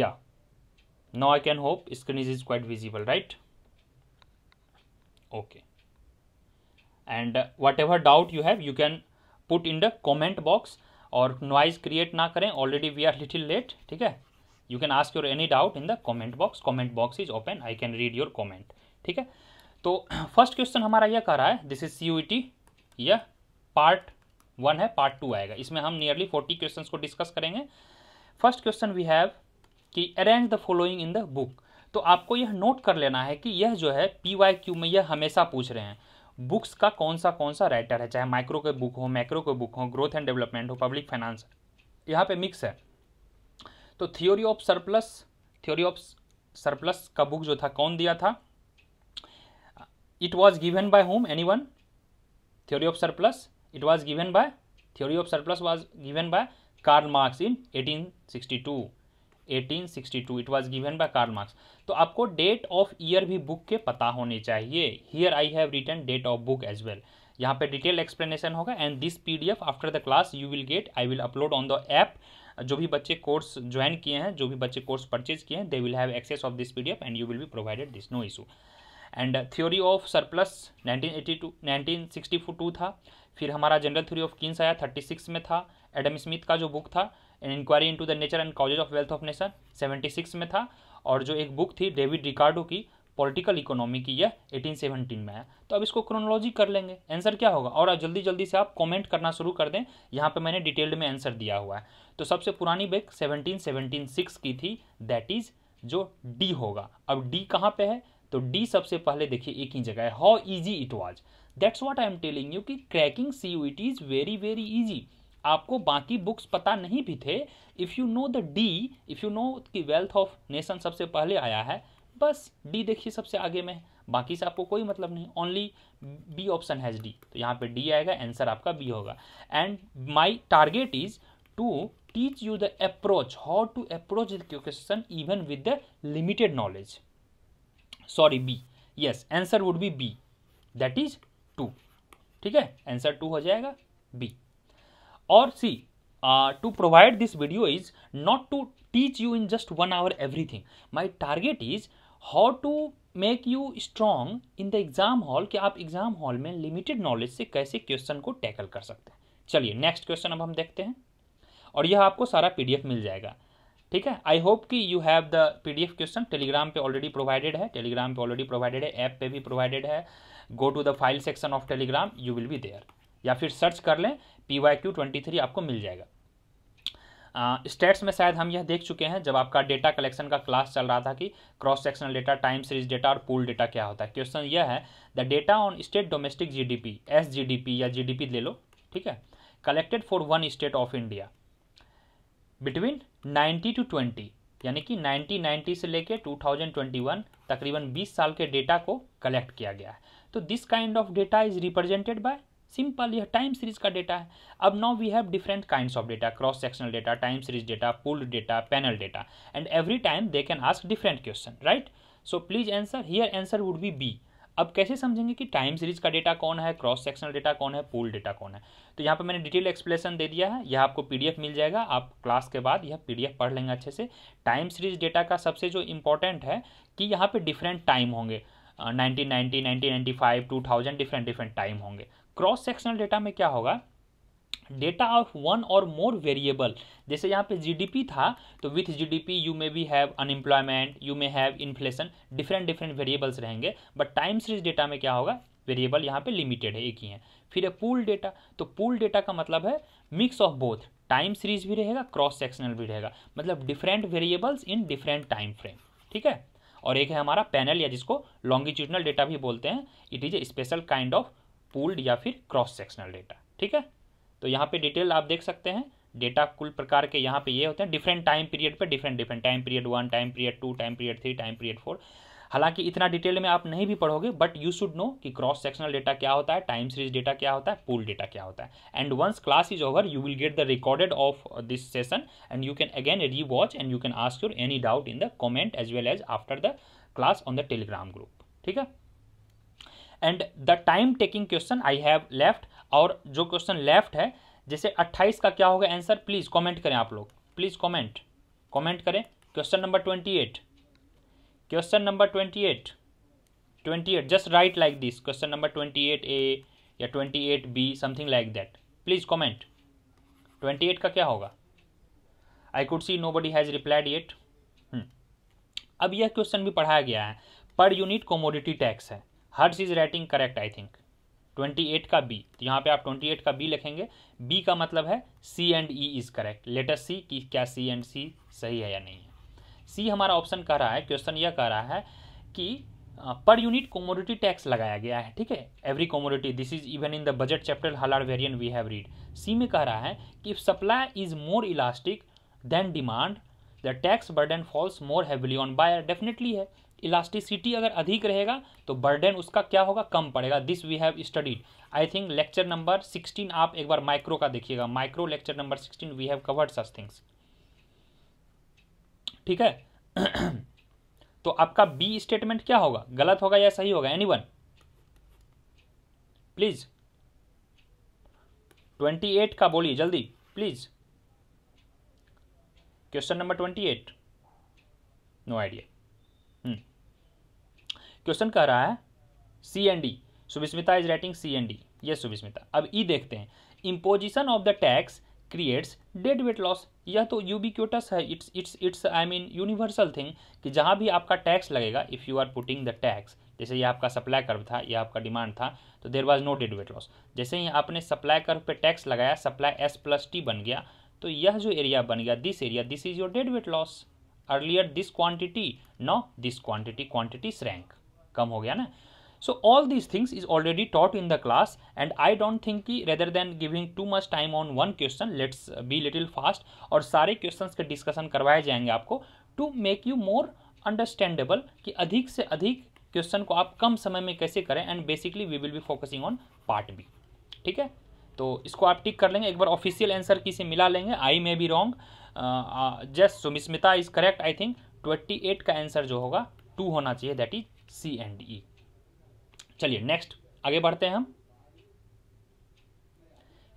yeah now i can hope screen is, is quite visible right okay and uh, whatever doubt you have you can put in the comment box और noise create ना करें already we are little late ठीक है you can ask your any doubt in the comment box comment box is open I can read your comment ठीक है तो first question हमारा यह कह रहा है दिस इज सी यह पार्ट वन है पार्ट टू आएगा इसमें हम नियरली फोर्टी क्वेश्चन को डिस्कस करेंगे फर्स्ट क्वेश्चन वी हैव कि arrange the following in the book तो आपको यह नोट कर लेना है कि यह जो है पी वाई क्यू में यह हमेशा पूछ रहे हैं बुक्स का कौन सा कौन सा राइटर है चाहे माइक्रो के बुक हो मैक्रो के बुक हो ग्रोथ एंड डेवलपमेंट हो पब्लिक फाइनेंस यहाँ पे मिक्स है तो theory of surplus theory of surplus का बुक जो था कौन दिया था it was given by whom any one theory of surplus it was given by theory of surplus was given by Karl Marx in eighteen sixty two 1862 it was given by Karl Marx तो आपको date of year भी book के पता होने चाहिए here I have written date of book as well यहाँ पे detail explanation होगा and this PDF after the class you will get I will upload on the app जो भी बच्चे कोर्स ज्वाइन किए हैं जो भी बच्चे कोर्स परचेज किए हैं they will have access of this P and you will be provided this no issue and theory of surplus 1982 1962 था फिर हमारा जनरल थ्योरी ऑफ किन्स आया 36 में था एडम स्मिथ का जो बुक था an inquiry into the nature and causes of wealth of nation 76 में था और जो एक बुक थी डेविड रिकार्डो की पॉलिटिकल इकोनॉमी की यह 1817 में है तो अब इसको क्रोनोलॉजी कर लेंगे आंसर क्या होगा और जल्दी जल्दी से आप कमेंट करना शुरू कर दें यहाँ पे मैंने डिटेल्ड में आंसर दिया हुआ है तो सबसे पुरानी बेक सिक्स की थी दैट इज जो डी होगा अब डी कहाँ पे है तो डी सबसे पहले देखिए एक ही जगह है how easy it was that's what I am telling you कि cracking C U it is very very easy आपको बाकी बुक्स पता नहीं भी थे if you know the D if you know कि वेल्थ ऑफ नेशन सबसे पहले आया है बस डी देखिए सबसे आगे में बाकी से आपको कोई मतलब नहीं only B option has D तो यहाँ पे डी आएगा आंसर आपका बी होगा and my target is to teach you the approach how to approach the question even with the limited knowledge sorry B yes answer would be B that is two ठीक है answer two हो जाएगा B और C to provide this video is not to teach you in just one hour hour my target is how to make you strong in the exam hall कि आप exam hall में limited knowledge से कैसे question को tackle कर सकते हैं चलिए नेक्स्ट क्वेश्चन अब हम देखते हैं और यह आपको सारा पीडीएफ मिल जाएगा ठीक है आई होप कि you have the PDF question Telegram पे ऑलरेडी प्रोवाइडेड है टेलीग्राम पे ऑलरेडी प्रोवाइडेड है ऐप पे भी प्रोवाइडेड है go to the file section of Telegram you will be there या फिर सर्च कर लें P Y Q twenty three आपको मिल जाएगा स्टेट्स uh, में शायद हम यह देख चुके हैं जब आपका डेटा कलेक्शन का क्लास चल रहा था कि cross sectional data time series data और पूल डेटा क्या होता है क्वेश्चन यह है the data on state domestic GDP SGDP या जीडीपी ले लो ठीक है collected for one state of India between 90 to 20 यानी कि 1990 से ट्वेंटी 2021 तकरीबन 20 साल के डेटा को कलेक्ट किया गया है तो this kind of data is represented by simple यह टाइम सीरीज का डेटा है अब now we have different kinds of data cross sectional data time series data pooled data panel data and every time they can ask different question right so please answer here answer would be B अब कैसे समझेंगे कि time series का data कौन है cross sectional data कौन है pool data कौन है तो यहाँ पर मैंने डिटेल एक्सप्लेनेशन दे दिया है यह आपको पीडीएफ मिल जाएगा आप क्लास के बाद यह पीडीएफ पढ़ लेंगे अच्छे से टाइम सीरीज डेटा का सबसे जो इंपॉर्टेंट है कि यहाँ पे डिफरेंट टाइम होंगे nineteen ninety nineteen ninety five two thousand different different time होंगे क्रॉस सेक्शनल डेटा में क्या होगा डेटा ऑफ वन और मोर वेरिएबल जैसे यहाँ पे जीडीपी था तो with GDP you may be have unemployment you may have inflation different different variables रहेंगे बट टाइम सीरीज डेटा में क्या होगा वेरिएबल यहाँ पे लिमिटेड है एक ही है फिर है पूल डेटा तो पूल डेटा का मतलब है mix of both time series भी रहेगा क्रॉस सेक्शनल भी रहेगा मतलब different variables in different time frame ठीक है और एक है हमारा पैनल या जिसको लॉन्गिट्यूडनल डेटा भी बोलते हैं it is a special kind of pooled या फिर क्रॉस सेक्शनल डेटा ठीक है तो यहाँ पे डिटेल आप देख सकते हैं डेटा कुल प्रकार के यहाँ पे ये होते हैं डिफरेंट टाइम पीरियड पे different different time period one time period two time period three time period four हालांकि इतना डिटेल में आप नहीं भी पढ़ोगे बट यू शुड नो कि क्रॉस सेक्शनल डेटा क्या होता है टाइम सीरीज डेटा क्या होता है पूल डेटा क्या होता है and once class is over you will get the recorded of this session and you can again rewatch and you can ask your any doubt in the comment as well as after the class on the Telegram group ठीक है and the time taking question I have left और जो question left है जैसे 28 का क्या होगा answer please comment करें आप लोग प्लीज़ कमेंट कमेंट करें question number 28 question number 28 28 just write like this question number 28 A या 28 B something like that please comment 28 का क्या होगा I could see nobody has replied it अब यह क्वेश्चन भी पढ़ाया गया है पर यूनिट कॉमोडिटी टैक्स है Harsh is writing correct I think twenty eight का बी तो यहाँ पे आप ट्वेंटी एट का बी लिखेंगे बी का मतलब है C and E is correct letter C कि क्या सी एंड सी सही है या नहीं है सी हमारा ऑप्शन कह रहा है क्वेश्चन यह कह रहा है कि पर यूनिट कॉमोडिटी टैक्स लगाया गया है ठीक है every commodity this is even in the budget chapter Hal Varian we have read C में कह रहा है कि if supply is more elastic than demand the tax burden falls more heavily on buyer definitely है elasticity अगर अधिक रहेगा तो बर्डन उसका क्या होगा कम पड़ेगा this we have studied I think lecture number sixteen आप एक बार माइक्रो का देखिएगा micro lecture number sixteen we have covered such things ठीक है तो आपका बी स्टेटमेंट क्या होगा गलत होगा या सही होगा any one please twenty eight का बोलिए जल्दी please question number twenty eight no idea question कह रहा है C and D Subhismita is writing C and D ये सुभिस्मिता अब ई e देखते हैं imposition of the tax creates dead weight loss यह तो यूबिक्यूटस है it's it's it's I mean universal thing कि जहाँ भी आपका टैक्स लगेगा if you are putting the tax जैसे ये आपका सप्लाई कर्व था या आपका डिमांड था तो there was no dead weight loss जैसे ही आपने सप्लाई कर्व पे टैक्स लगाया सप्लाई एस प्लस टी बन गया तो यह जो एरिया बन गया this area this is your dead weight loss earlier this quantity no this quantity quantity रैंक कम हो गया ना so all these things is already taught in the class and I don't think कि rather than giving too much time on one question let's be little fast और सारे question के discussion करवाए जाएंगे आपको to make you more understandable कि अधिक से अधिक क्वेश्चन को आप कम समय में कैसे करें and basically we will be focusing on part B ठीक है तो इसको आप टिक कर लेंगे एक बार ऑफिशियल आंसर किसे मिला लेंगे I may be wrong just Sumismita is correct I think twenty eight का आंसर जो होगा टू होना चाहिए that is C and E चलिए नेक्स्ट आगे बढ़ते हैं हम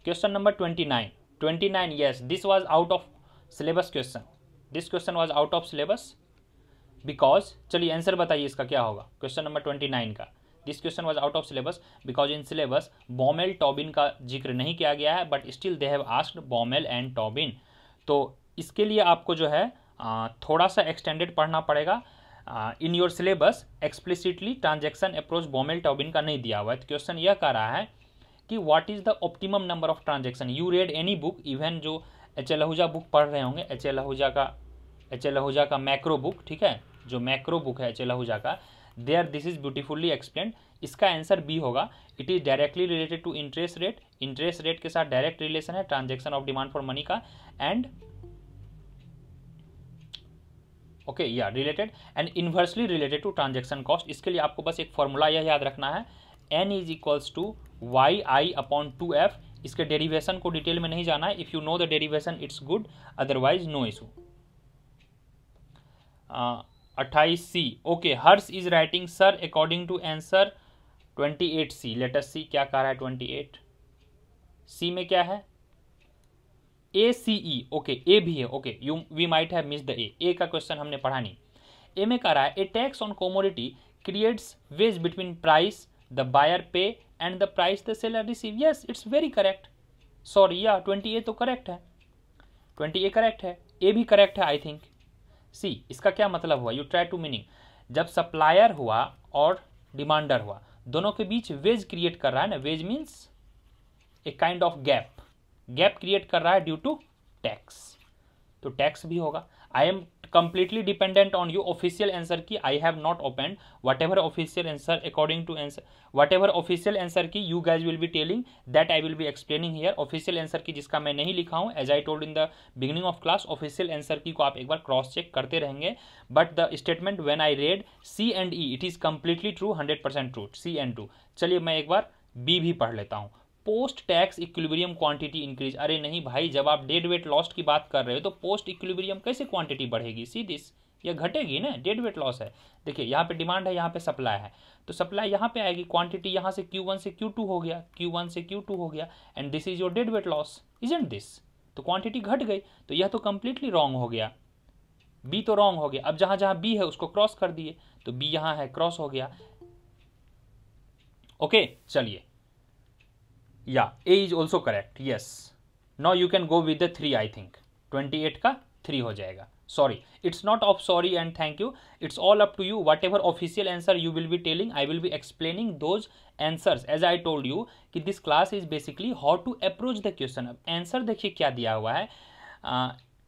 question number twenty nine twenty nine yes this was out of syllabus question this question was out of syllabus because चलिए आंसर बताइए इसका क्या होगा क्वेश्चन नंबर ट्वेंटी नाइन का this question was out of syllabus because in syllabus Baumol Tobin का जिक्र नहीं किया गया है but still they have asked Baumol and Tobin तो इसके लिए आपको जो है थोड़ा सा एक्सटेंडेड पढ़ना पड़ेगा in your syllabus explicitly transaction approach Baumol Tobin का नहीं दिया हुआ है तो क्वेश्चन यह कह रहा है कि what is the optimum number of transaction you read any book even जो एच एल आहूजा बुक पढ़ रहे होंगे एच एल आहूजा का एच एल आहूजा का मैक्रो बुक ठीक है जो मैक्रो बुक है एच एल आहूजा का they are this is beautifully explain इसका आंसर बी होगा it is directly related to interest rate interest rate के साथ डायरेक्ट रिलेशन है transaction of demand for money का एंड ओके या related and inversely related to transaction cost इसके लिए आपको बस एक फॉर्मूला यह याद रखना है N is equals to Y I upon two F इसके डेरिवेशन को डिटेल में नहीं जाना है if you know the derivation it's good otherwise no issue अट्ठाईस C okay Harsh is writing sir according to answer twenty eight C latest C क्या कह रहा है ट्वेंटी एट सी में क्या है ए सी ई ओके ए भी है okay you we might have miss the A A का क्वेश्चन हमने पढ़ा नहीं ए में कह रहा है A tax on commodity creates wedge between price the buyer pay and the price the seller receive yes it's very correct sorry या twenty A तो करेक्ट है ट्वेंटी ए करेक्ट है ए भी करेक्ट है आई थिंक सी इसका क्या मतलब हुआ यू ट्राई टू मीनिंग जब सप्लायर हुआ और डिमांडर हुआ दोनों के बीच वेज क्रिएट कर रहा है ना wedge means a kind of gap gap create कर रहा है ड्यू टू टैक्स तो टैक्स भी होगा I am completely dependent on you official answer key i have not opened whatever official answer according to answer whatever official answer key you guys will be telling that i will be explaining here official answer key जिसका मैं नहीं लिखा हूं as i told in the beginning of class official answer key को आप एक बार cross check करते रहेंगे but the statement when i read c and e it is completely true 100% true c and true चलिए मैं एक बार b भी पढ़ लेता हूं post tax equilibrium quantity increase अरे नहीं भाई जब आप डेड वेट लॉस्ट की बात कर रहे हो तो पोस्ट इक्विलिब्रियम कैसे क्वांटिटी बढ़ेगी सी दिस यह घटेगी ना डेड वेट लॉस है देखिए यहाँ पे डिमांड है यहाँ पे सप्लाई है तो सप्लाई यहाँ पे आएगी क्वांटिटी यहाँ से वन से टू हो गया वन से टू हो गया and this is your dead weight loss and this तो क्वांटिटी घट गई तो यह तो कंप्लीटली रॉन्ग हो गया बी तो रॉन्ग हो गया अब जहां जहां बी है उसको क्रॉस कर दिए तो बी यहां है क्रॉस हो गया ओके चलिए या A is also correct yes now you can go with the three I think twenty eight का थ्री हो जाएगा sorry it's not of sorry and thank you it's all up to you whatever official answer you will be telling I will be explaining those answers as I told you कि this class is basically how to approach the question अब answer देखिए क्या दिया हुआ है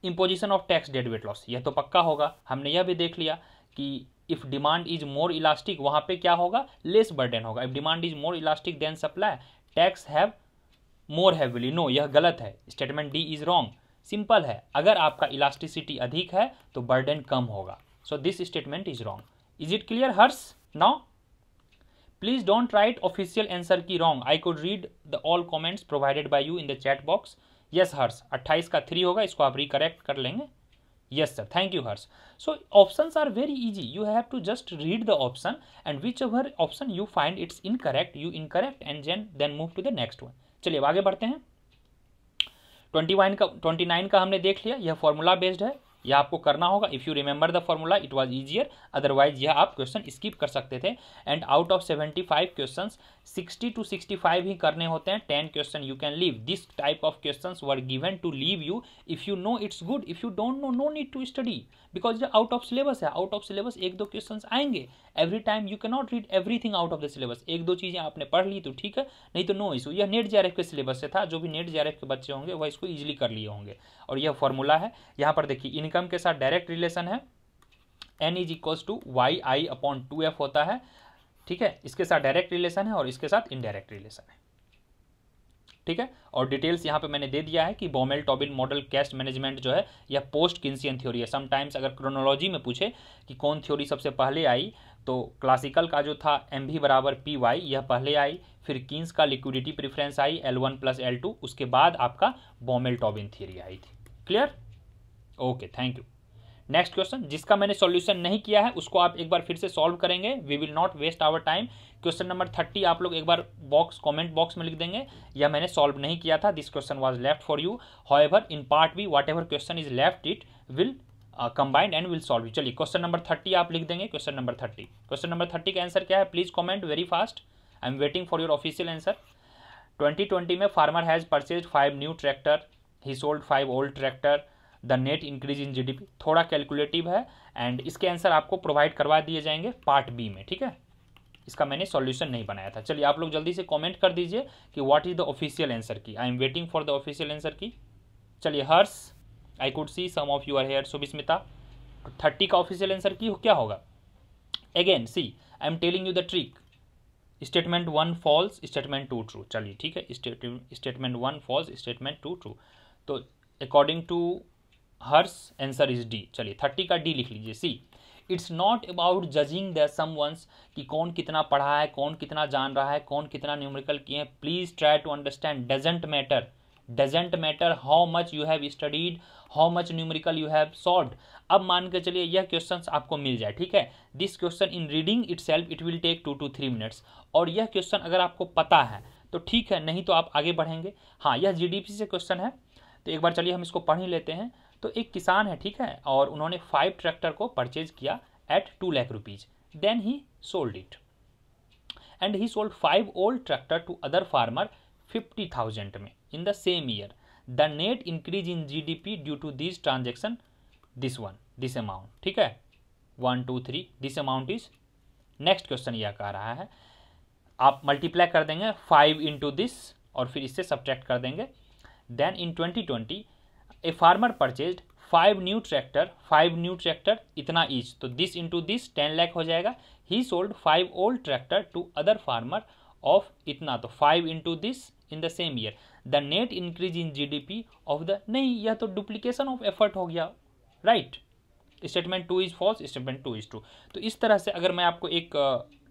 imposition of tax dead weight loss यह तो पक्का होगा हमने यह भी देख लिया कि if demand is more elastic वहां पे क्या होगा लेस बर्डन होगा if demand is more elastic than supply tax have more heavily no यह गलत है statement D is wrong simple है अगर आपका इलास्टिसिटी अधिक है तो बर्डन कम होगा so this statement is wrong is it clear Harsh now please don't write official answer की wrong I could read the all comments provided by you in the chat box yes Harsh 28 का three होगा इसको आप रिकरेक्ट कर लेंगे yes sir thank you harsh so options are very easy you have to just read the option and whichever option you find it's incorrect you incorrect and then then move to the next one चलिए आगे बढ़ते हैं 21 का 29 का हमने देख लिया यह फॉर्मूला बेस्ड है यह आपको करना होगा if you remember the formula it was easier otherwise यह आप क्वेश्चन स्किप कर सकते थे and out of seventy five question sixty to sixty five ही करने होते हैं ten question you can leave this type of question were given to leave you if you know it's good if you don't know no need to study because out of syllabus है out of syllabus एक दो question आएंगे every time you not read everything out of the syllabus एक दो चीज़ें आपने पढ़ ली तो ठीक है नहीं तो नो इशू यह नेट जे के सिलेबस से था जो भी नेट जे के बच्चे होंगे वह इसको ईजिली कर लिए होंगे और यह फॉर्मूला है यहाँ पर देखिए इनकम के साथ डायरेक्ट रिलेशन है N is equals to Y I upon two F होता है ठीक है इसके साथ डायरेक्ट रिलेशन है और इसके साथ इनडायरेक्ट रिलेशन है ठीक है और डिटेल्स यहाँ पे मैंने दे दिया है कि Baumol Tobin model cash management जो है यह पोस्ट किन्सियन थ्योरी है समटाइम्स अगर क्रोनोलॉजी में पूछे कि कौन थ्योरी सबसे पहले आई तो क्लासिकल का जो था एम भी बराबर पी वाई यह पहले आई फिर किन्स का लिक्विडिटी प्रिफ्रेंस आई L one plus L two उसके बाद आपका बॉमेल टॉबिन थियरी आई थी clear okay thank you next question जिसका मैंने सॉल्यूशन नहीं किया है उसको आप एक बार फिर से सॉल्व करेंगे we will not waste our time question number thirty आप लोग एक बार बॉक्स कमेंट बॉक्स में लिख देंगे या मैंने सॉल्व नहीं किया था this question was left for you however in part B whatever question is left it will combined and will solve चलिए क्वेश्चन नंबर थर्टी आप लिख देंगे question number thirty question number thirty का answer क्या है please comment very fast I am waiting for your official answer twenty twenty में farmer has purchase five new tractor he sold five old tractor the net increase in GDP थोड़ा calculative है and इसके answer आपको provide करवा दिए जाएंगे part B में ठीक है इसका मैंने सॉल्यूशन नहीं बनाया था चलिए आप लोग जल्दी से कमेंट कर दीजिए कि what is the official answer key I am waiting for the official answer key चलिए Harsh I could see some of you are here Subismita thirty का ऑफिशियल आंसर की क्या होगा again see I am telling you the trick statement one false statement two true चलिए ठीक है statement one false statement two true तो according to Harsh answer is D चलिए thirty का D लिख लीजिए see it's not about judging the some ones कि कौन कितना पढ़ा है कौन कितना जान रहा है कौन कितना न्यूमेरिकल किए हैं please try to understand doesn't matter doesn't matter how much you have studied how much numerical you have solve अब मान के चलिए यह क्वेश्चन आपको मिल जाए ठीक है this question in reading itself it will take two to three minutes और यह क्वेश्चन अगर आपको पता है तो ठीक है नहीं तो आप आगे बढ़ेंगे हाँ यह जी से क्वेश्चन है तो एक बार चलिए हम इसको पढ़ ही लेते हैं तो एक किसान है ठीक है और उन्होंने फाइव ट्रैक्टर को परचेज किया at two lakh rupees then he sold it and he sold five old tractor to other farmer fifty thousand में in the same year the net increase in gdp due to these transaction this one this amount ठीक है one two three this amount is next question यह कह रहा है आप multiply कर देंगे फाइव इंटू दिस और फिर इससे सब्ट्रैक्ट कर देंगे then in twenty twenty a farmer purchase five new tractor five new tractor इतना ईच तो this into this ten lakh हो जाएगा he sold five old tractor to other farmer of इतना तो five into this in the same year the net increase in GDP of the नहीं यह तो duplication of effort हो गया right statement two is false statement two is two तो इस तरह से अगर मैं आपको एक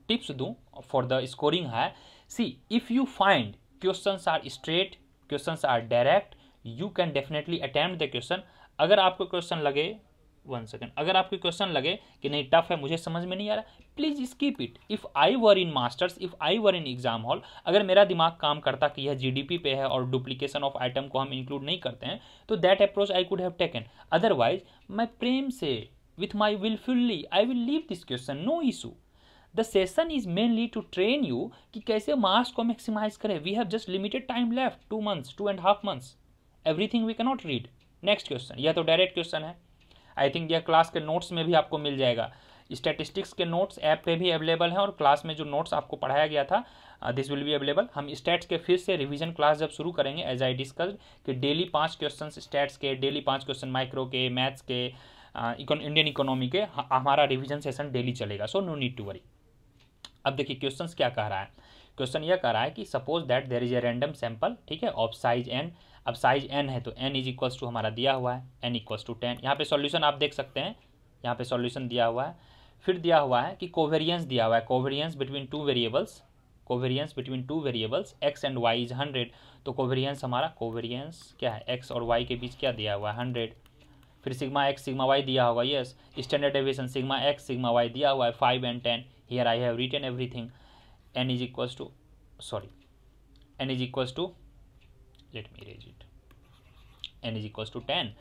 टिप्स दूं फॉर द स्कोरिंग है see if you find questions are straight questions are direct you can definitely attempt the question अगर आपको क्वेश्चन लगे वन सेकेंड अगर आपको क्वेश्चन लगे कि नहीं टफ है मुझे समझ में नहीं आ रहा please skip it if I were in masters if I were in exam hall अगर मेरा दिमाग काम करता कि यह जीडीपी पे है और डुप्लीकेशन ऑफ आइटम को हम इंक्लूड नहीं करते हैं तो that approach I could have taken otherwise मैं प्रेम से with my will fully I will leave this question no issue the session is mainly to train you कि कैसे मार्क्स को मैक्सिमाइज करें we have just limited time left two months two and half months everything we cannot read next question यह तो direct question है I think यह class के notes में भी आपको मिल जाएगा स्टैटिस्टिक्स के नोट्स ऐप पे भी अवेलेबल हैं और क्लास में जो नोट्स आपको पढ़ाया गया था दिस विल बी अवेलेबल हम स्टैट्स के फिर से रिवीजन क्लास जब शुरू करेंगे एज आई डिस्कस कि डेली पाँच क्वेश्चन स्टैट्स के डेली पाँच क्वेश्चन माइक्रो के मैथ्स के इंडियन uh, इकोनॉमी के हमारा रिविजन सेशन डेली चलेगा so no need to worry अब देखिए क्वेश्चन क्या कह रहा है क्वेश्चन यह कह रहा है कि suppose that there is a random sample ठीक है ऑफ साइज एंड अब साइज एन है तो एन इज इक्वल्स टू हमारा दिया हुआ है एन इक्वल्स टू टेन यहाँ पे सॉल्यूशन आप देख सकते हैं यहाँ पे सॉल्यूशन दिया हुआ है फिर दिया हुआ है कि कोवेरियंस दिया हुआ है covariance between two variables covariance between two variables x and y is hundred तो कोवेरियंस हमारा कोवेरियंस क्या है एक्स और वाई के बीच क्या दिया हुआ है हंड्रेड फिर सिग्मा एक्स सिग्मा वाई दिया हुआ yes standard deviation sigma x sigma y दिया हुआ है five and ten here I have written everything n is equals to sorry n is equals to let me erase it n is equals to ten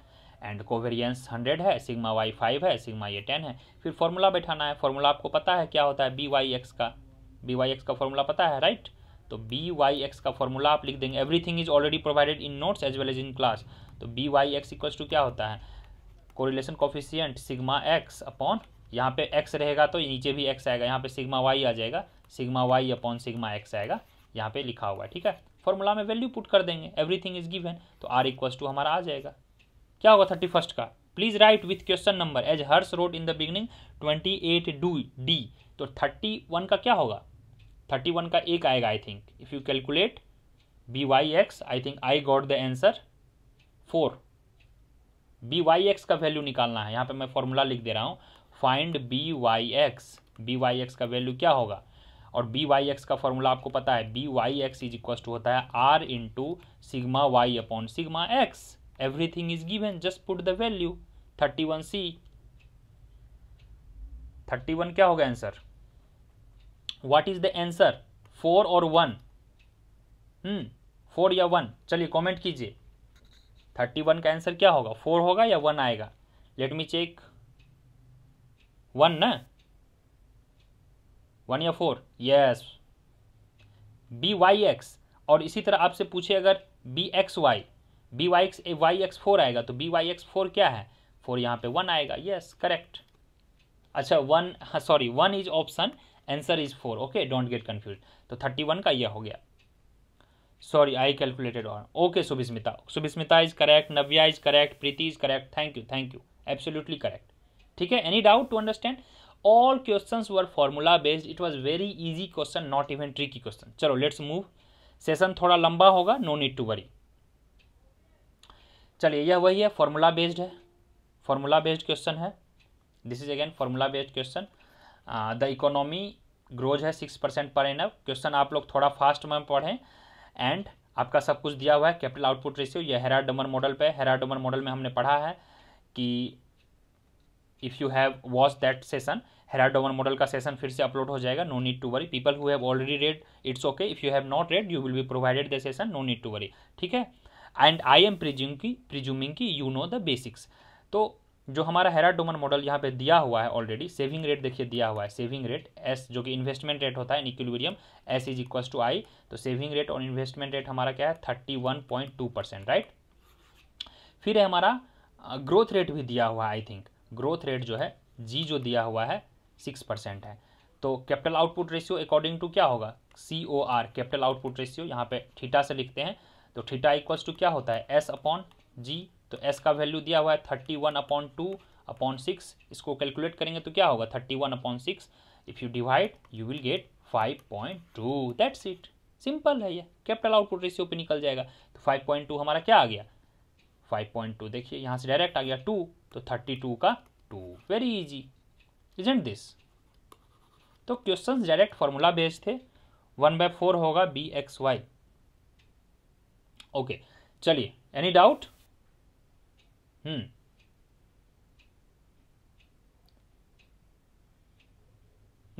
and covariance hundred है sigma y five है sigma ये ten है फिर formula बैठाना है formula आपको पता है क्या होता है बी वाई एक्स का बी वाई एक्स का फॉर्मूला पता है राइट right? तो बी वाई एक्स का फॉर्मूला आप लिख देंगे everything is already provided in notes as well as in class तो b y x equals to क्या होता है correlation coefficient sigma x upon यहाँ पे एक्स रहेगा तो नीचे भी एक्स आएगा यहाँ पे सिग्मा वाई आ जाएगा sigma y upon sigma x आएगा यहाँ पे लिखा हुआ है ठीक है फॉर्मूला में वैल्यू पुट कर देंगे एवरीथिंग इज गिवन तो आर इक्वल्स टू हमारा आ जाएगा क्या होगा थर्टी फर्स्ट का please write with question number as Harsh wrote in the beginning twenty eight do D तो थर्टी वन का क्या होगा थर्टी वन का एक आएगा I think if you calculate b y x I think I got the answer four b y x का value निकालना है यहाँ पे मैं फॉर्मूला लिख दे रहा हूँ find b y x b y x का वैल्यू क्या होगा और बी वाई एक्स का फॉर्मूला आपको पता है b y x is equal to होता है r into sigma y upon sigma x everything is given just put the value thirty one see thirty one क्या होगा answer what is the answer four और one hmm four या one चलिए comment कीजिए thirty one का answer क्या होगा four होगा या वन आएगा लेट मी चेक वन ना वन या four yes b y x और इसी तरह आपसे पूछे अगर b x y b y x y x four आएगा तो बी वाई एक्स फोर क्या है फोर यहाँ पे वन आएगा यस करेक्ट अच्छा one sorry one is option answer is four okay don't get confuse तो थर्टी वन का यह हो गया सॉरी आई कैलकुलेटेड और okay Subhismita Subhismita is correct Navya is correct Preeti is correct thank you thank you absolutely correct ठीक है any doubt to understand all questions were formula based it was very easy question not even tricky question चलो let's move session थोड़ा लंबा होगा no need to worry चलिए यह वही है फॉर्मूला बेस्ड है फॉर्मूला बेस्ड क्वेश्चन है this is again formula based question the economy grows है सिक्स परसेंट पर एन क्वेश्चन आप लोग थोड़ा फास्ट में पढ़ें एंड आपका सब कुछ दिया हुआ है कैपिटल आउटपुट रेशियो यह हेरा डमर मॉडल पे हेरा डमर मॉडल में हमने पढ़ा है कि if you have watch that session Harrod Domar model का सेशन फिर से अपलोड हो जाएगा no need to worry people who have already read it's okay if you have not read you will be provided the session no need to worry ठीक है and I am presume की presuming की you know the basics तो जो हमारा हेराडोमन model यहाँ पे दिया हुआ है ऑलरेडी सेविंग रेट देखिए दिया हुआ है सेविंग रेट एस जो कि इन्वेस्टमेंट रेट होता है equilibrium S is equal to I तो सेविंग रेट और इन्वेस्टमेंट रेट हमारा क्या है thirty one point two percent right फिर है हमारा ग्रोथ रेट भी दिया हुआ है आई थिंक ग्रोथ रेट जो है जी जो दिया हुआ है सिक्स परसेंट है तो capital output ratio according to क्या होगा C O R capital output ratio यहाँ पे ठीटा से लिखते हैं तो ठीटा इक्वल्स टू क्या होता है एस अपॉन जी तो एस का वैल्यू दिया हुआ है thirty one upon two upon six इसको कैलकुलेट करेंगे तो क्या होगा thirty one upon six if you divide you will get five point two that's it simple है ये कैपिटल आउटपुट रेशियो पे निकल जाएगा तो फाइव पॉइंट टू हमारा क्या आ गया फाइव पॉइंट टू देखिए यहाँ से डायरेक्ट आ गया टू तो थर्टी टू का two very easy isn't this तो क्वेश्चन डायरेक्ट फॉर्मूला बेस्ड थे वन बाय फोर होगा बी एक्स वाई ओके चलिए any doubt hmm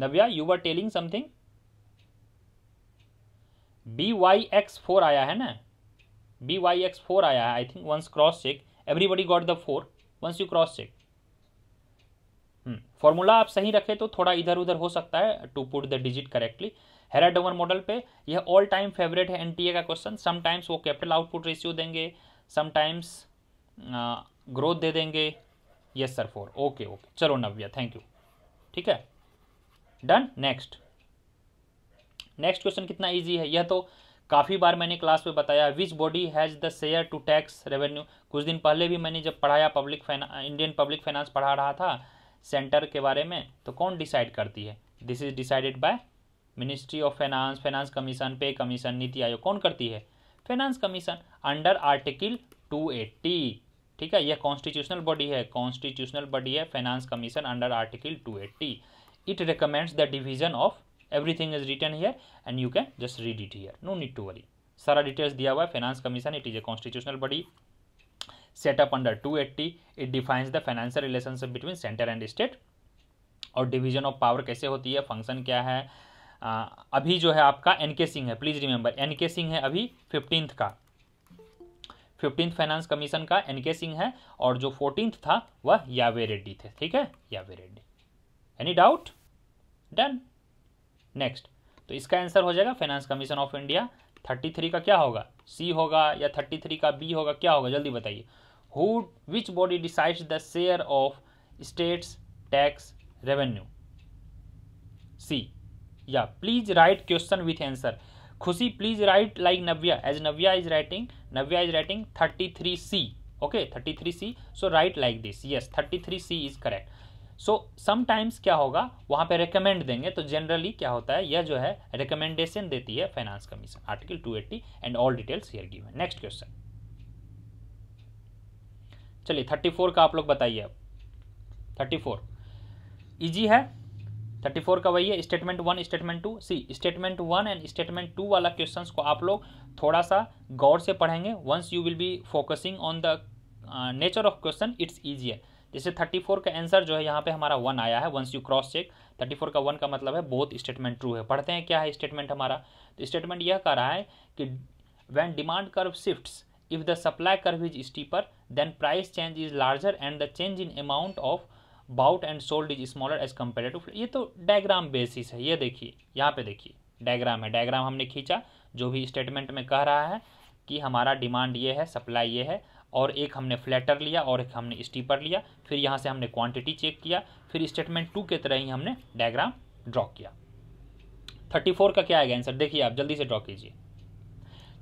Navya you are telling something b y x four आया है ना बी वाई एक्स फोर आया है I think once cross check everybody got the four once you cross check formula आप सही रखें तो थोड़ा इधर उधर हो सकता है to put the digit correctly Harrod Domar model पे यह ऑल टाइम फेवरेट है एनटीए का क्वेश्चन समटाइम्स वो कैपिटल आउटपुट रेशियो देंगे समटाइम्स ग्रोथ दे देंगे yes sir four okay okay चलो नव्या थैंक यू ठीक है डन नेक्स्ट नेक्स्ट क्वेश्चन कितना इजी है यह तो काफ़ी बार मैंने क्लास में बताया which body has the share to tax revenue कुछ दिन पहले भी मैंने जब पढ़ाया पब्लिक इंडियन पब्लिक फाइनेंस पढ़ा रहा था सेंटर के बारे में तो कौन डिसाइड करती है this is decided by ministry of finance finance commission pay commission NITI Aayog कौन करती है फाइनेंस कमीशन अंडर आर्टिकल 280 ठीक है यह कॉन्स्टिट्यूशनल बॉडी है कॉन्स्टिट्यूशनल बॉडी है finance commission under article 280 it recommends the division of everything is written here and you can just read it here no need to worry सारा details दिया हुआ है finance commission it is a constitutional body set up under 280 it defines the financial relationship between center and state और division of power कैसे होती है function क्या है आ, अभी जो है आपका एन के सिंह है please remember N K Singh है अभी फिफ्टींथ का फिफ्टींथ फाइनेंस कमीशन का एन के सिंह है और जो फोर्टींथ था वह यावे रेड्डी थे ठीक है यावे Reddy any doubt done next तो इसका आंसर हो जाएगा finance commission of India thirty three का क्या होगा सी होगा या थर्टी थ्री का बी होगा क्या होगा जल्दी बताइए who which body decides the share of states tax revenue c yeah please write question with answer khushi please write like navya as navya is writing navya is writing 33c okay 33c so write like this yes 33c is correct so so, sometimes क्या होगा वहाँ पे recommend देंगे तो generally क्या होता है यह जो है रिकमेंडेशन देती है finance commission article 280 and all details here given next question चलिए थर्टी फोर का आप लोग बताइए अब थर्टी फोर ईजी है थर्टी फोर का वही है statement one statement two C statement one and statement two वाला क्वेश्चन को आप लोग थोड़ा सा गौर से पढ़ेंगे once you will be focusing on the nature of question it's easy है जैसे थर्टी फोर का आंसर जो है यहाँ पे हमारा वन आया है once you cross check thirty four का वन का मतलब है बोथ स्टेटमेंट ट्रू है पढ़ते हैं क्या है स्टेटमेंट हमारा तो स्टेटमेंट यह कह रहा है कि when demand curve shifts if the supply curve is steeper then price change is larger and the change in amount of bought and sold is smaller as compare to ये तो diagram basis है ये देखिए यहाँ पे देखिए diagram है diagram हमने खींचा जो भी स्टेटमेंट में कह रहा है कि हमारा डिमांड ये है सप्लाई ये है और एक हमने फ्लैटर लिया और एक हमने स्टीपर लिया फिर यहाँ से हमने क्वांटिटी चेक किया फिर स्टेटमेंट टू के तरह ही हमने डायग्राम ड्रॉ किया थर्टी फोर का क्या आएगा आंसर देखिए आप जल्दी से ड्रॉ कीजिए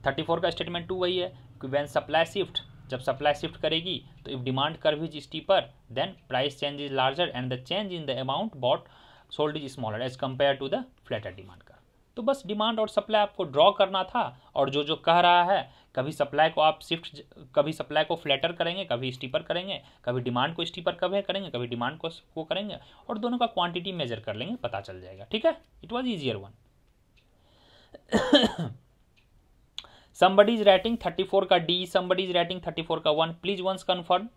थर्टी फोर का स्टेटमेंट टू वही है कि वैन सप्लाई शिफ्ट जब सप्लाई शिफ्ट करेगी तो if demand curve is steeper then price change is larger and the change in the amount bought sold is smaller as compare to the flatter demand का तो बस demand और supply आपको draw करना था और जो जो कह रहा है कभी सप्लाई को आप शिफ्ट कभी सप्लाई को फ्लैटर करेंगे कभी स्टीपर करेंगे कभी डिमांड को स्टीपर कभी करेंगे कभी डिमांड को वो करेंगे और दोनों का क्वांटिटी मेजर कर लेंगे पता चल जाएगा ठीक है it was easier one somebody is writing 34 का D somebody is writing 34 का 1 please once confirm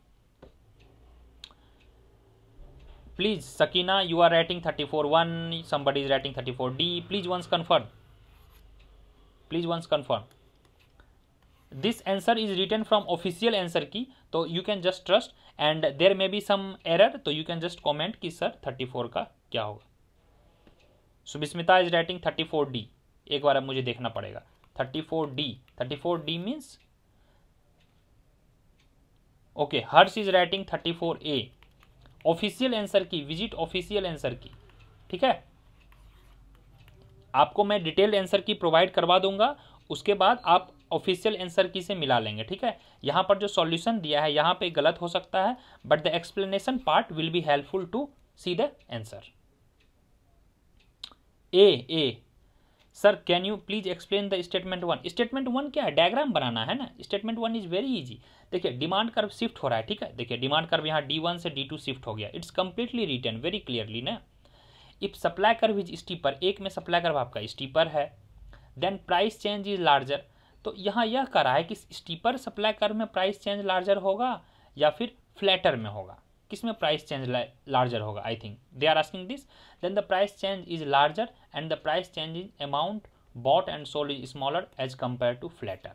please sakina you are writing 34 1 somebody is writing 34 d please once confirm please once confirm this answer is written from official answer key so you can just trust and there may be some error so you can just comment ki sir 34 ka kya hoga subhismita is writing 34 d एक बार अब मुझे देखना पड़ेगा thirty four D thirty four D means okay Harsh is writing thirty four A official answer की visit official answer की ठीक है आपको मैं डिटेल आंसर की प्रोवाइड करवा दूंगा उसके बाद आप ऑफिशियल आंसर की से मिला लेंगे ठीक है यहां पर जो सॉल्यूशन दिया है यहां पे गलत हो सकता है but the explanation part will be helpful to see the answer uh uh sir can you please explain the statement one statement one क्या है डायग्राम बनाना है ना statement one is very easy देखिए डिमांड कर्व शिफ्ट हो रहा है ठीक है देखिए डिमांड कर्व यहाँ डी वन से डी टू शिफ्ट हो गया it's completely written very clearly ना if supply curve is steeper एक में सप्लाई कर्व आपका स्टीपर है then price change is larger तो यहाँ यह कह रहा है कि स्टीपर सप्लाई कर्व में प्राइस चेंज लार्जर होगा या फिर फ्लैटर में होगा किस में प्राइस चेंज लार्जर होगा I think they are asking this then the price change is larger and the price change in amount bought and sold is smaller as compare to flatter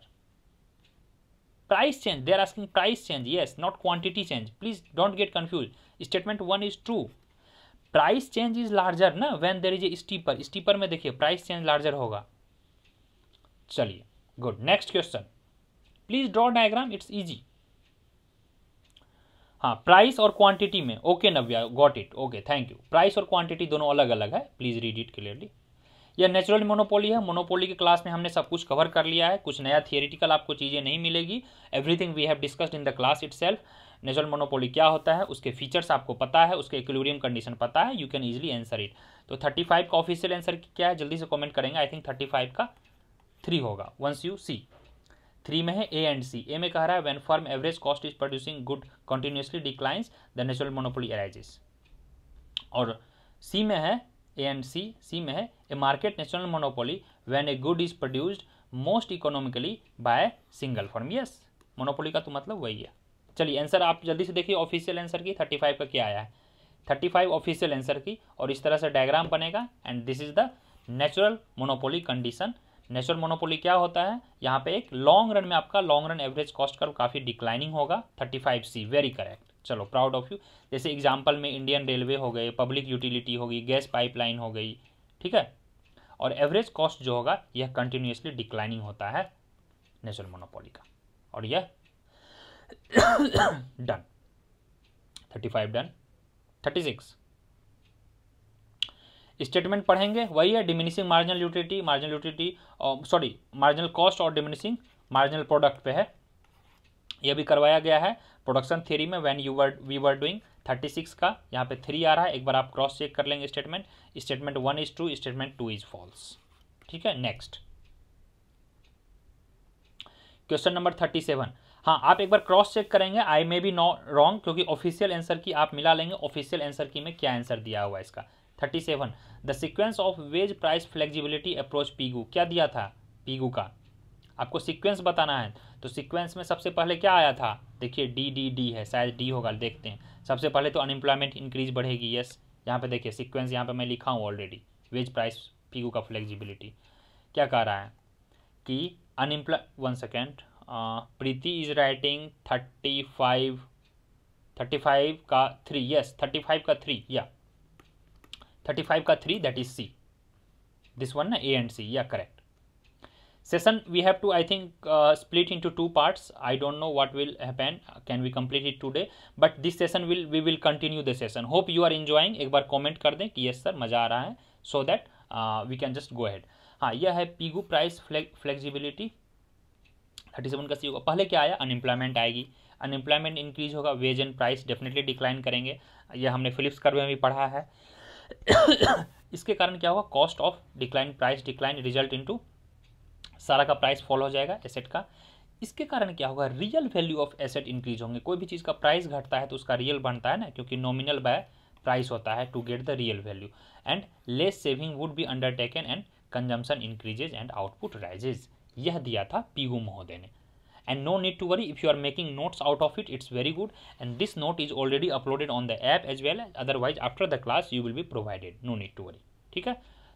price change they are asking price change yes not quantity change please don't get confuse statement one is true price change is larger ना when there is a steeper steeper में देखिए price change larger होगा चलिए good next question please draw diagram it's easy हाँ price और quantity में okay Navya got it okay thank you price और quantity दोनों अलग अलग है प्लीज़ रीड इट क्लियरली यह नेचुरल मोनोपोली है मोनोपोली के क्लास में हमने सब कुछ कवर कर लिया है कुछ नया थियोरिटिकल आपको चीज़ें नहीं मिलेगी everything we have discussed in the class itself natural monopoly क्या होता है उसके फीचर्स आपको पता है उसके इक्विलिब्रियम कंडीशन पता है you can easily answer it तो थर्टी फाइव का ऑफिशियल आंसर क्या है जल्दी से कॉमेंट करेंगे आई थिंक थर्टी फाइव का थ्री होगा वंस यू सी थ्री में है ए एंड सी ए में कह रहा है when firm average cost is producing good continuously declines the natural monopoly arises और सी में है ए एंड सी सी में है a market natural monopoly when a good is produced most economically by single firm yes monopoly का तो मतलब वही है चलिए आंसर आप जल्दी से देखिए ऑफिशियल आंसर की थर्टी फाइव का क्या आया है थर्टी फाइव ऑफिशियल आंसर की और इस तरह से डायग्राम बनेगा and this is the natural monopoly condition natural monopoly क्या होता है यहाँ पे एक लॉन्ग रन में आपका long run average cost curve काफ़ी डिक्लाइनिंग होगा thirty five C very correct चलो प्राउड ऑफ यू जैसे एग्जाम्पल में इंडियन रेलवे हो गए पब्लिक यूटिलिटी हो गई गैस पाइपलाइन हो गई ठीक है और एवरेज कॉस्ट जो होगा यह कंटिन्यूसली डिक्लाइनिंग होता है नेचुरल मोनोपोली का और यह done thirty five done thirty six statement पढ़ेंगे वही है diminishing marginal utility marginal utility sorry marginal cost और डिमिनिशिंग मार्जिनल प्रोडक्ट पे है यह भी करवाया गया है प्रोडक्शन थ्योरी में when you were we were doing thirty six का यहाँ पे थ्री आ रहा है एक बार आप क्रॉस चेक कर लेंगे statement statement one is true statement two is false ठीक है next question number thirty seven हाँ आप एक बार क्रॉस चेक करेंगे I may be no wrong क्योंकि ऑफिशियल आंसर की आप मिला लेंगे ऑफिशियल आंसर की में क्या आंसर दिया हुआ है इसका thirty seven the sequence of wage price flexibility approach Pigou क्या दिया था पीगू का आपको सिक्वेंस बताना है तो सिक्वेंस में सबसे पहले क्या आया था देखिए डी डी डी है शायद डी होगा देखते हैं सबसे पहले तो अनएम्प्लॉयमेंट इंक्रीज बढ़ेगी यस यहाँ पे देखिए सिक्वेंस यहाँ पे मैं लिखा हूँ ऑलरेडी वेज प्राइस पीगू का फ्लेक्सिबिलिटी क्या कह रहा है कि unemploy one second Preeti is writing thirty five thirty five का थ्री यस थर्टी फाइव का थ्री या थर्टी फाइव का three that is C this one ना ए एंड सी या correct session we have to I think split into two parts I don't know what will happen can we complete it today but this session will we will continue the session hope you are enjoying एक बार comment कर दें कि yes sir मजा आ रहा है so that we can just go ahead हाँ यह है Pigou price flexibility thirty seven का सी होगा पहले क्या आया अनएम्प्लॉयमेंट आएगी अनएम्प्लॉयमेंट इंक्रीज होगा wage and price definitely decline करेंगे यह हमने फिलिप्स कर्वे में भी पढ़ा है इसके कारण क्या होगा cost of decline price decline result into सारा का प्राइस फॉल हो जाएगा एसेट का इसके कारण क्या होगा real value of asset increase होंगे कोई भी चीज़ का प्राइस घटता है तो उसका रियल बनता है ना क्योंकि नॉमिनल बाय प्राइस होता है to get the real value and less saving would be undertaken and consumption increases and output rises यह दिया था पीगू महोदय ने and no need to worry if you are making notes out of it it's very good and this note is already uploaded on the app as well otherwise after the class you will be provided no need to worry ठीक है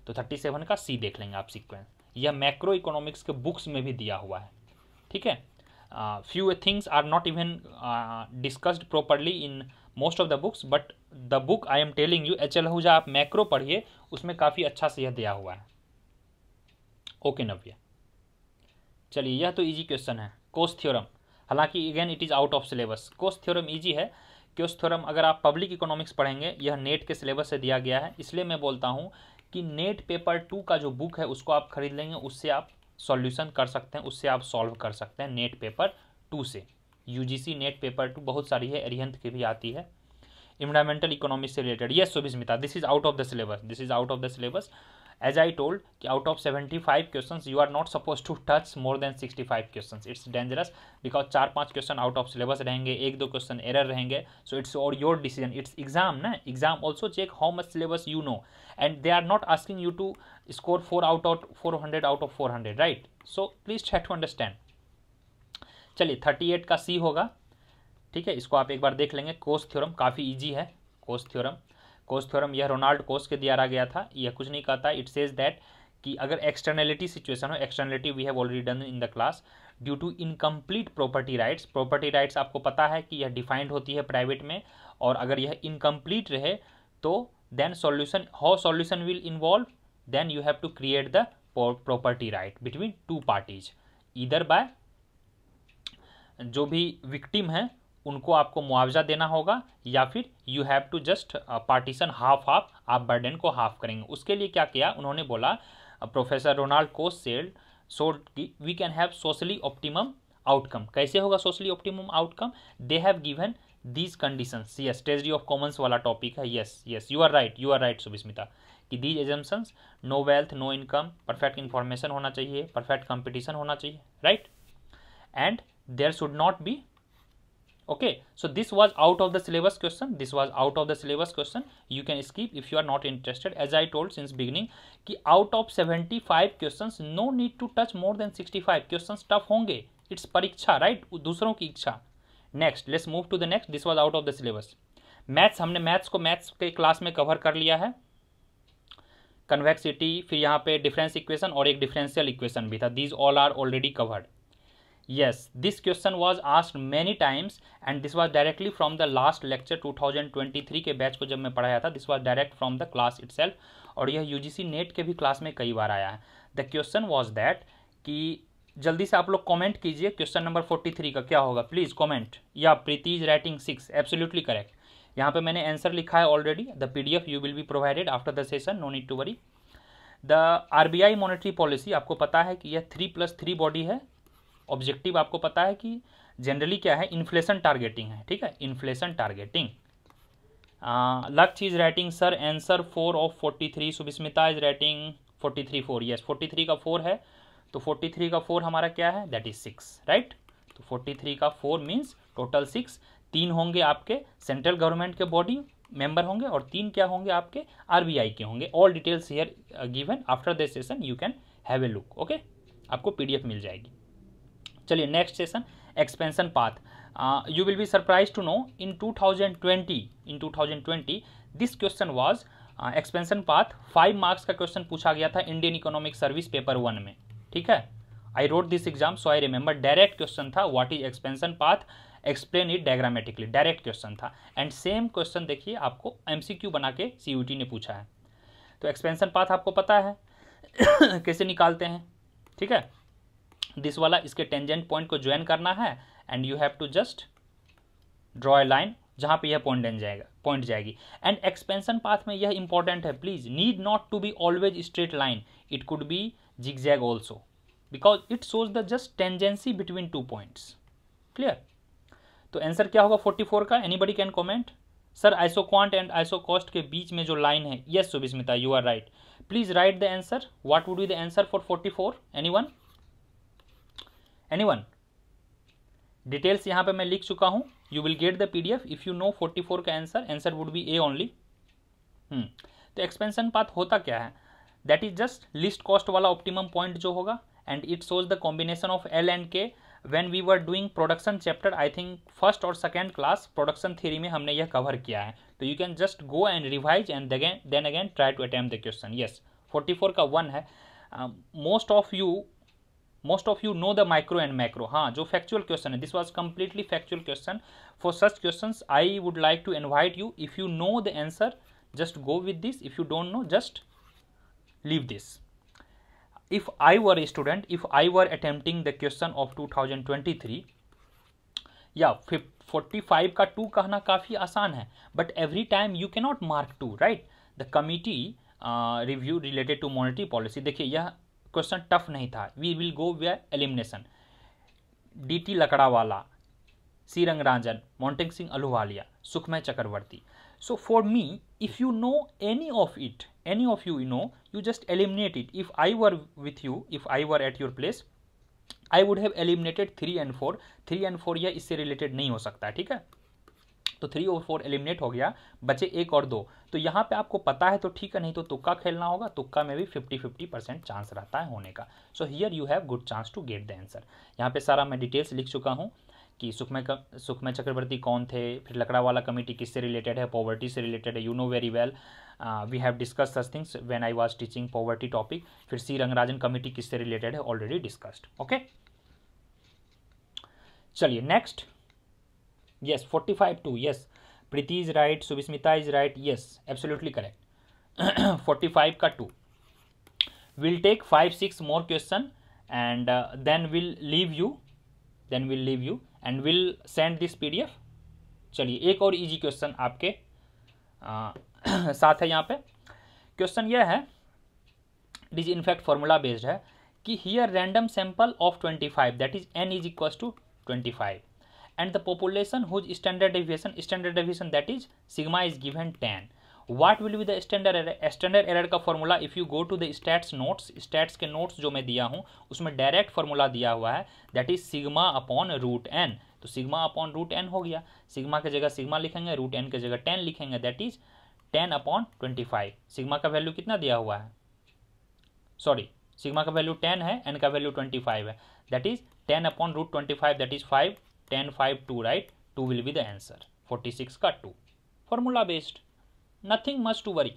तो 37 का सी देख लेंगे आप sequence यह macro economics के books में भी दिया हुआ है ठीक है few things are not even discussed properly in most of the books but the book I am telling you H L Ahuja आप मैक्रो पढ़िए उसमें काफ़ी अच्छा से यह दिया हुआ है ओके नव्या चलिए यह तो इजी क्वेश्चन है कोस थ्योरम हालांकि again it is out of syllabus Coase theorem easy है क्योस थ्योरम अगर आप पब्लिक इकोनॉमिक्स पढ़ेंगे यह नेट के सिलेबस से दिया गया है इसलिए मैं बोलता हूँ कि नेट पेपर टू का जो बुक है उसको आप खरीद लेंगे उससे आप सॉल्यूशन कर सकते हैं उससे आप सॉल्व कर सकते हैं नेट पेपर टू से यूजीसी नेट पेपर टू बहुत सारी है एरियंथ की भी आती है इन्वायरमेंटल इकोनॉमिक्स से related yes Subhismita this is out of the syllabus this is out of the syllabus as I told कि out of seventy five question you are not suppose to touch more than sixty five question it's dangerous because चार पांच question out of syllabus रहेंगे एक दो question error रहेंगे so it's और your decision it's exam ना exam also check how much syllabus you know and they are not asking you to score four out of four hundred out of four hundred right so please try to understand चलिए thirty eight का C होगा ठीक है इसको आप एक बार देख लेंगे कोस थ्योरम काफ़ी ईजी है कोस थ्योरम कोस थ्योरम यह रोनाल्ड कोस के द्वारा गया था यह कुछ नहीं कहता इट सेज दैट कि अगर एक्सटर्नलिटी सिचुएशन हो externality we have already done in the class due to incomplete property rights property rights आपको पता है कि यह डिफाइंड होती है प्राइवेट में और अगर यह इनकम्प्लीट रहे तो then solution how solution will involve then you have to create the property right between two parties इधर बाय जो भी विक्टिम है उनको आपको मुआवजा देना होगा या फिर you have to just partition half half आप बर्डन को हाफ करेंगे उसके लिए क्या किया उन्होंने बोला प्रोफेसर uh, रोनाल्ड को सेल्ड सोल्ड की we can have socially optimum outcome कैसे होगा socially optimum outcome they have given these conditions yes tragedy of commons वाला टॉपिक है yes yes you are right you are right Subhismita कि these assumptions no wealth no income perfect information होना चाहिए perfect competition होना चाहिए right and there should not be okay so this was out of the syllabus question this was out of the syllabus question you can skip if you are not interested as i told since beginning ki out of 75 questions no need to touch more than 65 questions tough honge it's परीक्षा right right? दूसरों की इच्छा next let's move to the next this was out of the syllabus maths हमने maths को maths के class में cover कर लिया है कन्वेक्सिटी फिर यहाँ पे डिफरेंस इक्वेशन और एक डिफरेंशियल इक्वेशन भी था these all are already covered yes this question was asked many times and this was directly from the last lecture 2023 के बैच को जब मैं पढ़ाया था this was direct from the class itself और यह UGC नेट के भी क्लास में कई बार आया है the question was that कि जल्दी से आप लोग कमेंट कीजिए क्वेश्चन नंबर 43 का क्या होगा प्लीज़ कमेंट या Preeti is writing six absolutely correct यहाँ पे मैंने आंसर लिखा है already the PDF you will be provided after the session no need to worry the RBI monetary policy आपको पता है कि यह थ्री प्लस थ्री बॉडी है ऑब्जेक्टिव आपको पता है कि जनरली क्या है इन्फ्लेशन टारगेटिंग है ठीक है inflation targeting Lakshya is writing sir answer four of forty three Subhismita is writing forty three four yes forty three का फोर है तो फोर्टी थ्री का फोर हमारा क्या है दैट इज सिक्स राइट तो फोर्टी थ्री का फोर मीन्स टोटल सिक्स तीन होंगे आपके सेंट्रल गवर्नमेंट के बॉडी मेंबर होंगे और तीन क्या होंगे आपके आरबीआई के होंगे all details here given after this session you can have a look okay आपको पीडीएफ मिल जाएगी चलिए next session expansion path you will be surprise to know in 2020 in 2020 this question was expansion path five marks का question पूछा गया था Indian economic service paper one में ठीक है I wrote this exam so I remember direct question था what is expansion path explain it diagrammatically direct question था and same question देखिए आपको क्यू बना के टी ने पूछा है तो एक्सपेंशन पाथ आपको पता है कैसे निकालते हैं ठीक है दिस वाला इसके टेंजेंट पॉइंट को ज्वाइन करना है and you have to just draw a line जहाँ पे यह पॉइंट जाएगा पॉइंट जाएगी एंड एक्सपेंशन पाथ में यह इंपॉर्टेंट है please need not to be always straight line it could be zigzag also because it shows the just tangency between two points clear तो answer क्या होगा forty four का buddy can comment sir isoquant and isocost के बीच में जो line है yes Subismita you are right please write the answer what would be the answer for forty four any one any one details यहाँ पे मैं लिख चुका हूँ you will get the PDF if you know forty four का answer answer would be a only तो expansion path होता क्या है that is just least cost वाला ऑप्टिमम पॉइंट जो होगा and it shows the combination of L and K when we were doing production chapter I think first और second class production theory में हमने यह कवर किया है तो you can just go and revise and then again try to attempt the question yes forty four का one है most of you most of you know the micro and macro हाँ जो फैक्चुअल क्वेश्चन है this was completely factual question for such question I would like to invite you if you know the answer just with this if you don't know just leave this if I were if student if I were attempting the question of two thousand twenty three या forty five का two कहना काफ़ी आसान है but every time you cannot mark to write the committee review related to monetary policy देखिए यह question tough नहीं था we will go way elimination D DT Lakdawala C Rangarajan Montek Singh Ahluwalia Sukhamoy Chakravarty so for me if you know any of it any of you no you just eliminate it if I were with you if I were at your place I would have eliminated three and four three and four यह इससे related नहीं हो सकता ठीक है तो three और four eliminate हो गया बचे एक और दो तो यहाँ पे आपको पता है तो ठीक है नहीं तो तुक्का खेलना होगा तुक्का में भी फिफ्टी फिफ्टी परसेंट चांस रहता है होने का so here you have good chance to get the answer यहाँ पे सारा मैं डिटेल्स लिख चुका हूँ कि सुखमय सुखमय चक्रवर्ती कौन थे फिर लकड़ा वाला कमेटी किससे रिलेटेड है पॉवर्टी से रिलेटेड है you know very well we have discuss such things when I was teaching poverty topic फिर सी रंगराजन कमेटी किससे रिलेटेड है ऑलरेडी डिस्कस्ड ओके चलिए next forty five two yes Preeti is right Subismita is right yes absolutely correct forty five का two will take five six more question and then will leave you then will leave you and will send this P D F चलिए एक और easy question आपके आ, uh, साथ है यहाँ पे question यह है it is in fact formula based है कि here random sample of twenty five that is n is equal to twenty five and the population whose standard deviation standard deviation that is sigma is given 10 what will be the standard error standard error का formula if you go to the stats notes stats के notes जो मैं दिया हूँ उसमें direct formula दिया हुआ है that is sigma upon root n तो सिग्मा अपॉन रूट एन हो गया सिग्मा की जगह सिग्मा लिखेंगे रूट एन के जगह टेन लिखेंगे that is ten upon twenty five sigma का वैल्यू कितना दिया हुआ है सॉरी सिग्मा का वैल्यू टेन है एन का वैल्यू ट्वेंटी फाइव है that is ten upon root twenty five that is five ten five two right two will be the answer forty six का two formula based nothing must to worry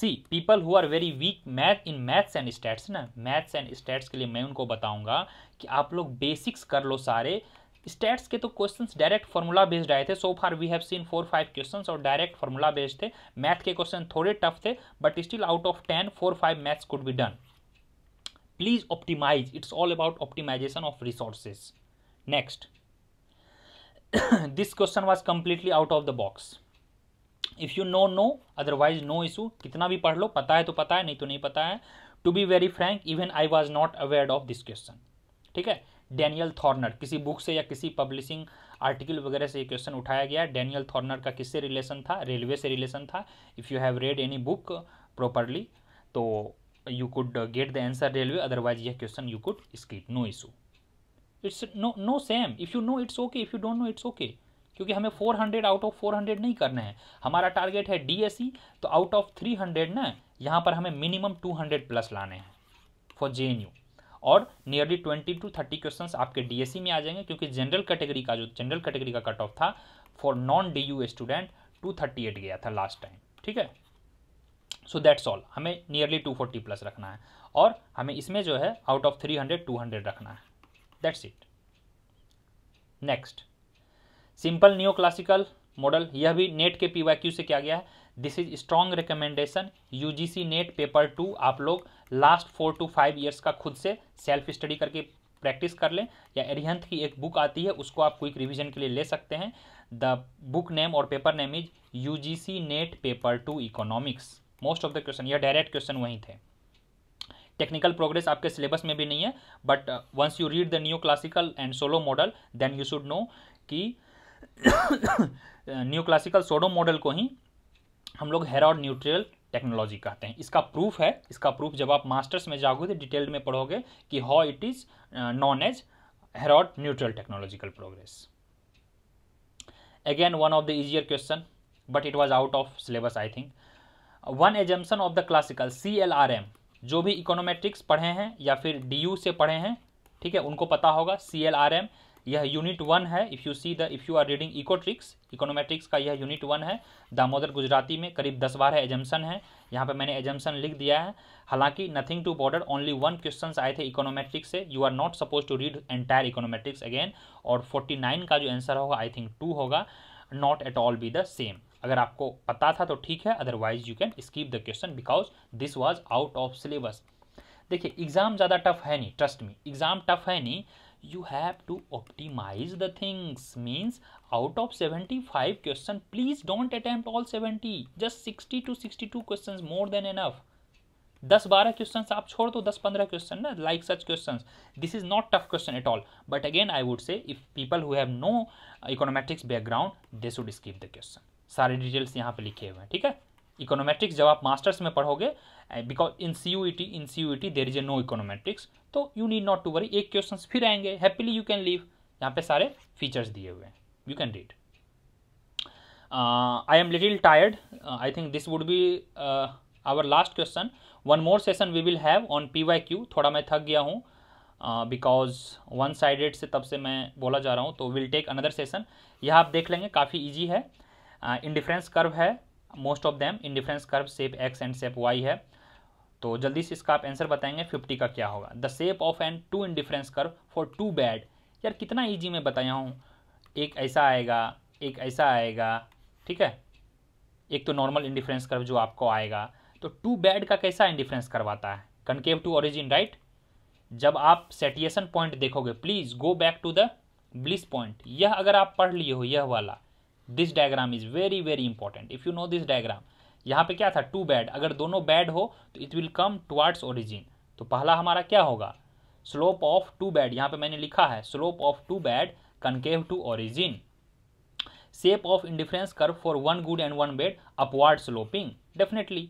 see people who are very weak math in maths and stats ना maths and stats के लिए मैं उनको बताऊंगा कि आप लोग बेसिक्स कर लो सारे स्टैट्स के तो क्वेश्चंस डायरेक्ट फॉर्मूला बेस्ड आए थे सो far we have seen four five questions और डायरेक्ट फार्मूला बेस्ड थे मैथ के क्वेश्चन थोड़े टफ थे but still out of ten four five maths could be done please optimise it's all about optimisation of resources next this question was completely out of the box if you no know otherwise no issue कितना भी पढ़ लो पता है तो पता है नहीं तो नहीं पता है to be very frank even I was not aware of this question ठीक है डैनियल थॉर्नर किसी बुक से या किसी पब्लिशिंग आर्टिकल वगैरह से ये क्वेश्चन उठाया गया डैनियल थॉर्नर का किससे रिलेशन था रेलवे से रिलेशन था if you have read any book properly तो you could get the answer railway otherwise यह question you could skip no issue it's no no same if you know it's okay if you don't know it's okay क्योंकि हमें 400 out of hundred नहीं करना है हमारा target है C e, तो out of 300 ना यहाँ पर हमें मिनिमम 200 प्लस लाने हैं फॉर जे और nearly twenty two thirty question आपके सी e में आ जाएंगे क्योंकि जनरल कैटेगरी का जो जनरल कैटेगरी का कट ऑफ था for non D U student two thirty eight गया था लास्ट टाइम ठीक है सो दैट्स ऑल हमें नियरली टू फोर्टी प्लस रखना है और हमें इसमें जो है out of three hundred two hundred रखना है that's it next simple new classical model यह भी नेट के क्यू से किया गया है this is strong recommendation UGC NET paper to आप लोग last four two five years का खुद से सेल्फ स्टडी करके प्रैक्टिस कर लें या एरिहंथ की एक बुक आती है उसको आप क्विक रिवीजन के लिए ले सकते हैं द बुक नेम और paper name is UGC NET paper two economics most of the question यह डायरेक्ट क्वेश्चन वहीं थे टेक्निकल प्रोग्रेस आपके सिलेबस में भी नहीं है but once you read the new classical and Solow model then you should know कि new classical Solow model को ही हम लोग हेरॉड न्यूट्रियल टेक्नोलॉजी कहते हैं इसका प्रूफ है इसका प्रूफ जब आप मास्टर्स में जाओगे तो डिटेल्ड में पढ़ोगे कि how it is non as Harrod neutral technological progress again one of the easier question but it was out of syllabus I think one assumption of the classical C L R M जो भी econometrics पढ़े हैं या फिर D से पढ़े हैं ठीक है उनको पता होगा सी एल आर एम यह यूनिट वन है if you see the if you are reading इकोट्रिक्स इकोनॉमेट्रिक्स का यह यूनिट वन है दामोदर गुजराती में करीब दस बार है एजम्सन है यहाँ पे मैंने एजम्सन लिख दिया है हालांकि nothing to bother only one question आए थे इकोनोमेट्रिक्स से you are not suppose to read entire econometrics again और फोर्टी नाइन का जो आंसर होगा आई थिंक टू होगा not at all be the same अगर आपको पता था तो ठीक है otherwise you can skip the question because this was out of syllabus देखिए एग्जाम ज़्यादा टफ है नहीं ट्रस्ट मी एग्जाम टफ है नहीं you have to optimize the things means out of seventy five question please don't attempt all seventy just sixty to sixty two question more than enough दस बारह question आप छोड़ दो दस पंद्रह question ना like such question this is not tough question at all but again I would say if people who have no econometrics background they should skip the question सारे details यहाँ पे लिखे हुए हैं ठीक है इकोनॉमेट्रिक्स जब आप मास्टर्स में पढ़ोगे because in C U E T in C U E T there is a no econometrics so you need not to worry एक क्वेश्चन फिर आएंगे हैप्पीली यू कैन लीव यहाँ पे सारे फीचर्स दिए हुए हैं you can read I am little tired I think this would be our last question one more session we will have on P Y Q थोड़ा मैं थक गया हूँ बिकॉज वन साइडेड से तब से मैं बोला जा रहा हूँ तो विल टेक अनदर सेशन यह आप देख लेंगे काफ़ी ईजी है इंडिफ्रेंस कर्व है most of them indifference curve shape X and shape Y है तो जल्दी से इसका आप आंसर बताएंगे फिफ्टी का क्या होगा the shape of indifference curve for two bad यार कितना ईजी मैं बताया हूँ एक ऐसा आएगा एक ऐसा आएगा ठीक है एक तो नॉर्मल इंडिफरेंस कर्व जो आपको आएगा तो टू बैड का कैसा इंडिफ्रेंस करवाता है कनकेव टू ऑरिजिन राइट जब आप सेटिएसन पॉइंट देखोगे please go back to the bliss point यह अगर आप पढ़ लिए हो यह वाला this diagram is very very important if you know this diagram यहाँ पे क्या था टू बैड अगर दोनों बैड हो तो it will come towards origin तो पहला हमारा क्या होगा स्लोप ऑफ टू बैड यहाँ पे मैंने लिखा है slope of two bad concave to origin shape of indifference curve for one good and one bad upward sloping definitely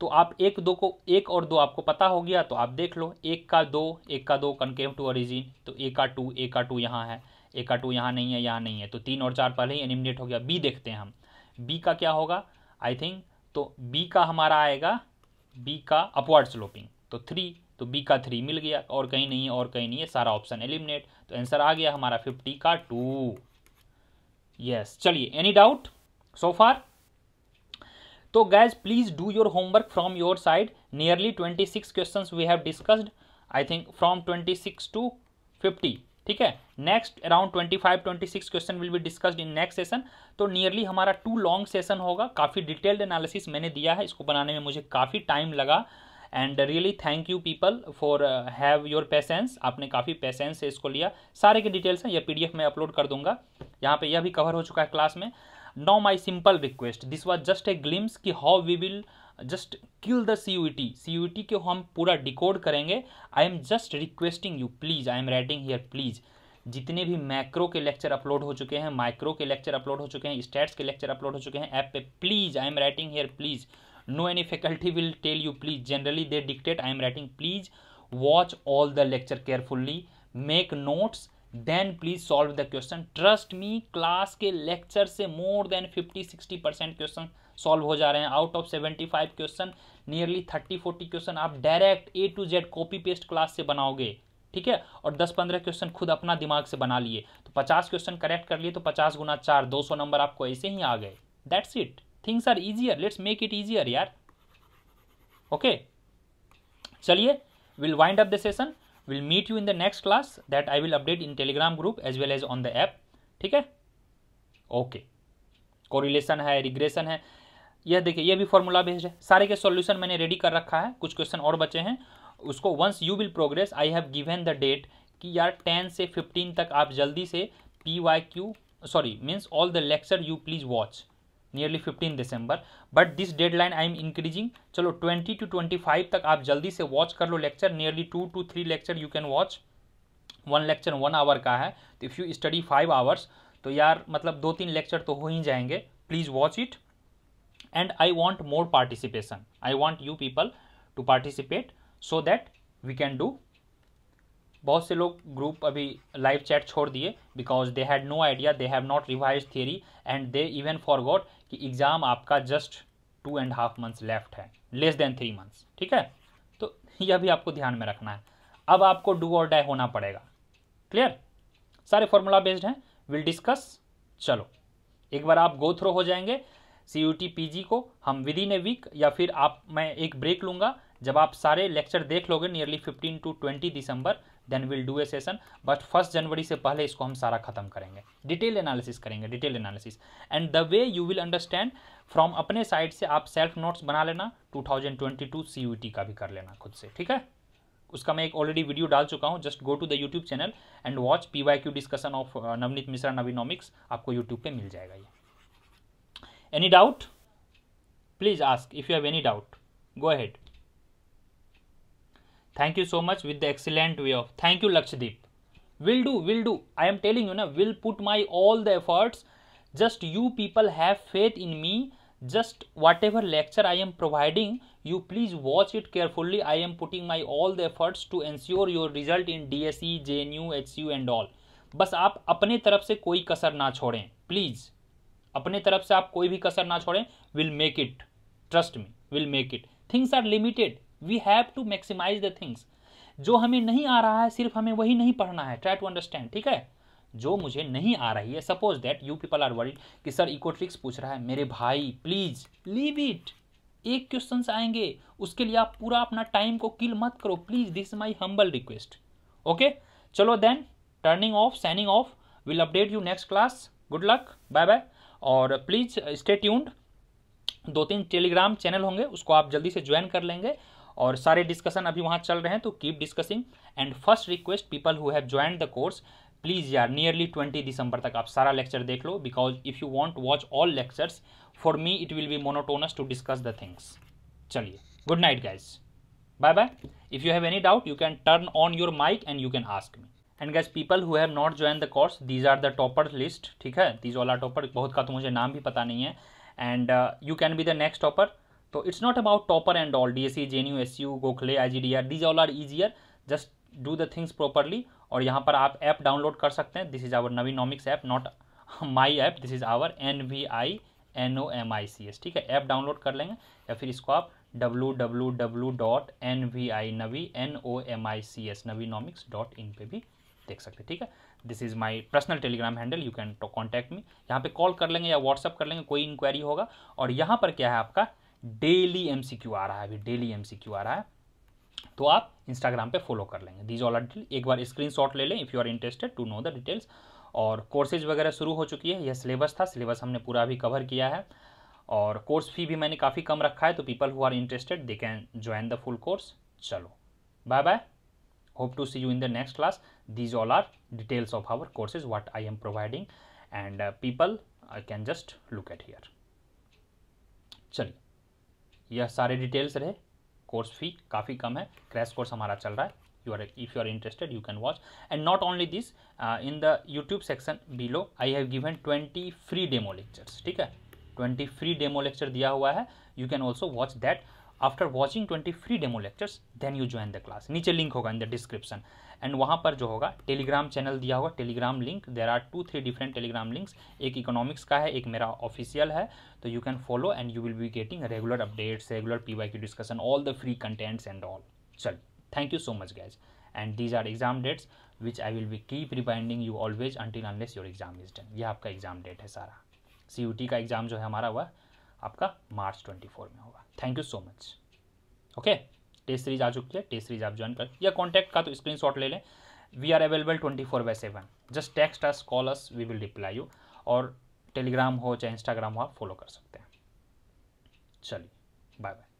तो आप एक दो को एक और दो आपको पता हो गया तो आप देख लो एक का दो एक का दो कनकेव टू ओरिजिन तो एक का टू एक का टू यहाँ है ए का टू यहाँ नहीं है यहाँ नहीं है तो तीन और चार पहले ही एलिमिनेट हो गया बी देखते हैं हम बी का क्या होगा आई थिंक तो बी का हमारा आएगा बी का अपवर्ड स्लोपिंग तो थ्री तो बी का थ्री मिल गया और कहीं नहीं है और कहीं नहीं है सारा ऑप्शन एलिमिनेट तो आंसर आ गया हमारा फिफ्टी का टू यस चलिए एनी डाउट सो फार तो guys please do your homework from your side nearly twenty six question we have discussed I think from twenty six to fifty ठीक है next around 25 26 question will be discussed in next session तो nearly हमारा two long session होगा काफ़ी detailed analysis मैंने दिया है इसको बनाने में मुझे काफ़ी टाइम लगा and really thank you people for have your patience आपने काफ़ी पेशेंस से इसको लिया सारे के डिटेल्स हैं यह पी मैं अपलोड कर दूंगा यहाँ पर यह भी कवर हो चुका है क्लास में no my simple request this was just a glimpse कि how we will just kill the C U T C U T को हम पूरा डिकोड करेंगे I am just requesting you please I am writing here please जितने भी macro के lecture upload हो चुके हैं माइक्रो के लेक्चर अपलोड हो चुके हैं स्टैट्स के लेक्चर अपलोड हो चुके हैं ऐप पे please I am writing here please no any faculty will tell you please generally they dictate I am writing please watch all the lecture carefully make notes then please solve the question trust me class के lecture से more than fifty sixty percent question solve हो जा रहे हैं out of seventy five question nearly thirty forty question आप direct A to Z copy paste class से बनाओगे ठीक है और 10-15 क्वेश्चन खुद अपना दिमाग से बना लिए तो 50 क्वेश्चन करेक्ट कर लिए तो 50 गुना चार दो नंबर आपको ऐसे ही आ गए that's it things are easier let's make it easier यार ओके चलिए will wind up the session will meet you in the next class that I will update in Telegram group as well as on the app ठीक है okay correlation है regression है यह देखिए यह भी फॉर्मूला बेस्ड है सारे के सॉल्यूशन मैंने रेडी कर रखा है कुछ क्वेश्चन और बचे हैं उसको once you will progress I have given the date कि यार टेन से फिफ्टीन तक आप जल्दी से P Y Q sorry means all the lecture you please watch nearly fifteen December but this deadline I am increasing चलो twenty two twenty five तक आप जल्दी से वॉच कर लो lecture nearly two to three lecture you can watch one lecture one hour का है तो if you study five hours तो यार मतलब दो तीन लेक्चर तो हो ही जाएंगे please watch it and I want more participation. I want you people to participate so that we can do बहुत से लोग ग्रुप अभी लाइव चैट छोड़ दिए because they had no idea they have not revise theory and they even forgot कि exam आपका just two and half months left है less than three months ठीक है तो यह भी आपको ध्यान में रखना है अब आपको डू और डाई होना पड़ेगा क्लियर सारे फॉर्मूला बेस्ड हैं विल डिस्कस चलो एक बार आप गो थ्रो हो जाएंगे C U T P G को हम विद इन ए वीक या फिर आप मैं एक ब्रेक लूँगा जब आप सारे लेक्चर देख लोगे nearly fifteen to twenty December then will do a session but first January से पहले इसको हम सारा खत्म करेंगे डिटेल एनालिसिस करेंगे detail analysis and the way you will understand from अपने साइड से आप सेल्फ नोट्स बना लेना 2022 टी का भी कर लेना खुद से ठीक है उसका मैं एक ऑलरेडी वीडियो डाल चुका हूँ just go to the YouTube channel and watch P Y Q discussion of Navneet Mishra Navinomics आपको यूट्यूब पर मिल जाएगा ये any doubt please ask if you have any doubt go ahead thank you so much with the excellent way of thank you lakshdeep will do will do i am telling you na will put my all the efforts just you people have faith in me just whatever lecture i am providing you please watch it carefully i am putting my all the efforts to ensure your result in dse jnu hcu and all बस आप अपने तरफ से कोई कसर ना छोड़ें please अपने तरफ से आप कोई भी कसर ना छोड़ें will make it trust me will make it things are limited we have to maximize the things जो हमें नहीं आ रहा है सिर्फ हमें वही नहीं पढ़ना है ट्राई टू अंडरस्टैंड ठीक है जो मुझे नहीं आ रही है suppose that you people are worried कि सर इको ट्रिक्स पूछ रहा है मेरे भाई प्लीज लीव इट एक क्वेश्चन आएंगे उसके लिए आप पूरा अपना टाइम को किल मत करो please this my humble request okay चलो then turning off signing off will update you next class good luck bye bye और प्लीज़ स्टे ट्यून्ड दो तीन टेलीग्राम चैनल होंगे उसको आप जल्दी से ज्वाइन कर लेंगे और सारे डिस्कशन अभी वहाँ चल रहे हैं तो keep discussing and first request people who have join the course please यार नियरली ट्वेंटी दिसंबर तक आप सारा लेक्चर देख लो because if you want watch all lectures for me it will be monotonous to discuss the things चलिए good night guys bye bye if you have any doubt you can turn on your mic and you can ask me and guys people who have not join the course these are the topper list ठीक है these all are topper बहुत का तो मुझे नाम भी पता नहीं है and you can be the next topper तो it's not about topper and all D S C J N U S U Gokhale I G D R these all are easier just do the things properly और यहाँ पर आप app download कर सकते हैं this is our Navinomics app not my app this is our N V I N O M I C S ठीक है app download कर लेंगे या फिर इसको आप W W W dot N V I Navi N O M I C S Navinomics dot in पर भी देख सकते हैं ठीक है this is my personal Telegram handle you can contact me यहाँ पे कॉल कर लेंगे या व्हाट्सअप कर लेंगे कोई इंक्वायरी होगा और यहाँ पर क्या है आपका डेली एम आ रहा है अभी डेली एम आ रहा है तो आप इंस्टाग्राम पे फॉलो कर लेंगे दीज ऑल आर डिटेल एक बार शॉट ले लें if you are interested to know the details और कोर्सेज वगैरह शुरू हो चुकी है यह सिलेबस था सिलेबस हमने पूरा भी कवर किया है और कोर्स फी भी मैंने काफ़ी कम रखा है तो people who are interested they can join the full course चलो bye bye hope to see you in the next class these all are details of our courses what I am providing and uh, people I can just look at here चलिए यह सारे details रहे course fee काफ़ी कम है crash course हमारा चल रहा है you are if you are interested you can watch and not only this uh, in the youtube section below i have given 20 free demo lectures ठीक है 20 free demo lecture दिया हुआ है you can also watch that after watching 20 free demo lectures then you join the class नीचे link होगा in the description and वहाँ पर जो होगा टेलीग्राम चैनल दिया होगा Telegram link there are two three different Telegram links एक economics का है एक मेरा ऑफिशियल है तो you can follow and you will be getting regular updates regular P Y की discussion all the free contents and all चल thank you so much guys and these are exam dates which I will be keep reminding you always until unless your exam is done यह आपका exam date है सारा C U T का exam जो है हमारा हुआ आपका मार्च ट्वेंटी फोर में होगा thank you so much okay test series आ चुकी है टेस्ट सीरीज आप ज्वाइन कर या कॉन्टैक्ट का तो शॉट ले लें we are available twenty four by seven just text us call us we will reply you और टेलीग्राम हो चाहे इंस्टाग्राम हो आप फॉलो कर सकते हैं चलिए बाय बाय